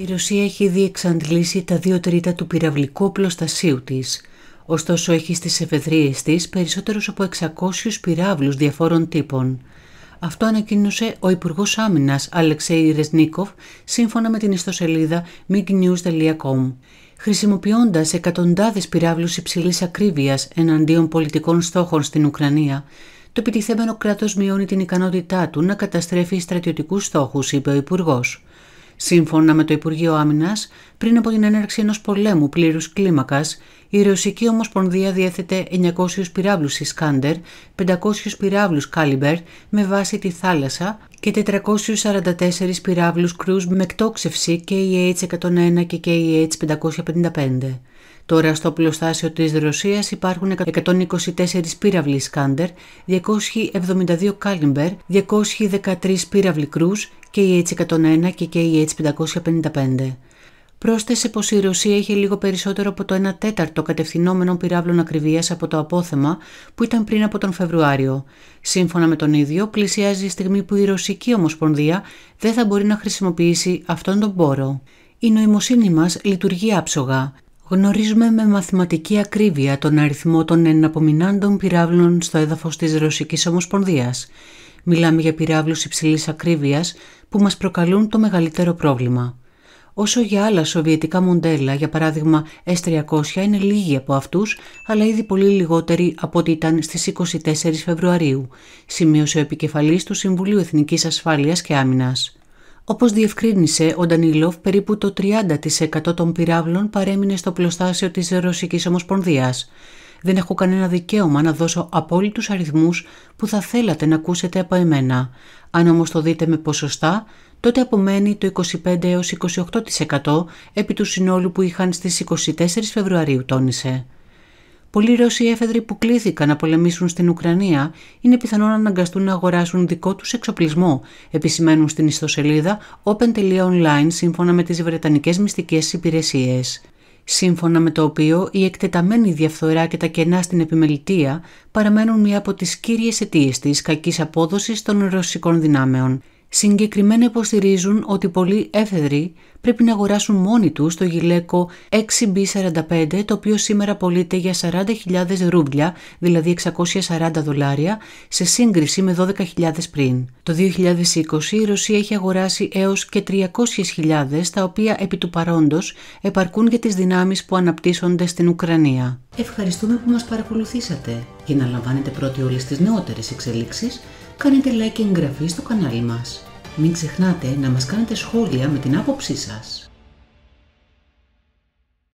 Η Ρωσία έχει ήδη εξαντλήσει τα δύο τρίτα του πυραυλικού οπλοστασίου της, Ωστόσο έχει στις εφεδρείες της περισσότερους από 600 πυράβλους διαφόρων τύπων. Αυτό ανακοίνωσε ο Υπουργός Άμυνας Αλεξέη Ρεσνίκοφ σύμφωνα με την ιστοσελίδα mignews.com. Χρησιμοποιώντας εκατοντάδες πυράβλους υψηλής ακρίβειας εναντίον πολιτικών στόχων στην Ουκρανία, το επιτιθέμενο κράτος μειώνει την ικανότητά του να καταστρέφει στρατιωτικούς στόχους, είπε ο Υπουργός. Σύμφωνα με το Υπουργείο Άμυνας, πριν από την έναρξη ενός πολέμου πλήρους κλίμακας, η Ρωσική Ομοσπονδία διέθετε 900 πυράβλους Ισκάντερ, 500 πυράβλους Κάλιμπερ με βάση τη θάλασσα και 444 πυράβλους κρούς με εκτόξευση KH-101 και KH-555. Τώρα στο πλωστάσιο της Ρωσίας υπάρχουν 124 πύραυλοι Σκάντερ, 272 Κάλιμπερ, 213 πύραυλοι Κρούς, KH-101 και KH-555. Πρόσθεσε πως η Ρωσία είχε λίγο περισσότερο από το 1 τέταρτο κατευθυνόμενων πυράβλων ακριβίας από το απόθεμα που ήταν πριν από τον Φεβρουάριο. Σύμφωνα με τον ίδιο, πλησιάζει η στιγμή που η Ρωσική Ομοσπονδία δεν θα μπορεί να χρησιμοποιήσει αυτόν τον πόρο. Η νοημοσύνη μας λειτουργεί άψογα. Γνωρίζουμε με μαθηματική ακρίβεια τον αριθμό των εναπομεινάντων πυράβλων στο έδαφος της Ρωσικής Ομοσπονδίας. Μιλάμε για πυράβλους υψηλής ακρίβειας που μας προκαλούν το μεγαλύτερο πρόβλημα. Όσο για άλλα σοβιετικά μοντέλα, για παράδειγμα S300, είναι λίγοι από αυτούς, αλλά ήδη πολύ λιγότεροι από ό,τι ήταν στις 24 Φεβρουαρίου, σημείωσε ο επικεφαλής του Συμβουλίου Εθνικής Ασφάλειας και Άμυνας. Όπως διευκρίνησε, ο Ντανιλόφ περίπου το 30% των πυράβλων παρέμεινε στο πλωστάσιο της Ρωσικής Ομοσπονδίας. Δεν έχω κανένα δικαίωμα να δώσω απόλυτους αριθμούς που θα θέλατε να ακούσετε από εμένα. Αν όμως το δείτε με ποσοστά, τότε απομένει το 25 έως 28% επί του συνόλου που είχαν στις 24 Φεβρουαρίου, τόνισε. Πολλοί Ρώσοι έφεδροι που κλήθηκαν να πολεμήσουν στην Ουκρανία είναι πιθανό να αναγκαστούν να αγοράσουν δικό τους εξοπλισμό, επισημαίνουν στην ιστοσελίδα open.online σύμφωνα με τις Βρετανικές Μυστικές Υπηρεσίες. Σύμφωνα με το οποίο η εκτεταμένη διαφθορά και τα κενά στην επιμελητία παραμένουν μία από τις κύριες αιτίες της κακής απόδοσης των ρωσικών δυνάμεων. Συγκεκριμένα υποστηρίζουν ότι πολλοί έφεδροι πρέπει να αγοράσουν μόνοι τους το γυλαίκο 6B45 το οποίο σήμερα πωλείται για 40.000 ρούμπλια, δηλαδή 640 δολάρια, σε σύγκριση με 12.000 πριν. Το 2020 η Ρωσία έχει αγοράσει έως και 300.000 τα οποία επί του παρόντος επαρκούν για τις δυνάμεις που αναπτύσσονται στην Ουκρανία. Ευχαριστούμε που μας παρακολουθήσατε. Για να λαμβάνετε πρώτοι όλες τις νεότερες εξελίξεις, κάνετε like και εγγραφή στο κανάλι μας. Μην ξεχνάτε να μας κάνετε σχόλια με την άποψή σας.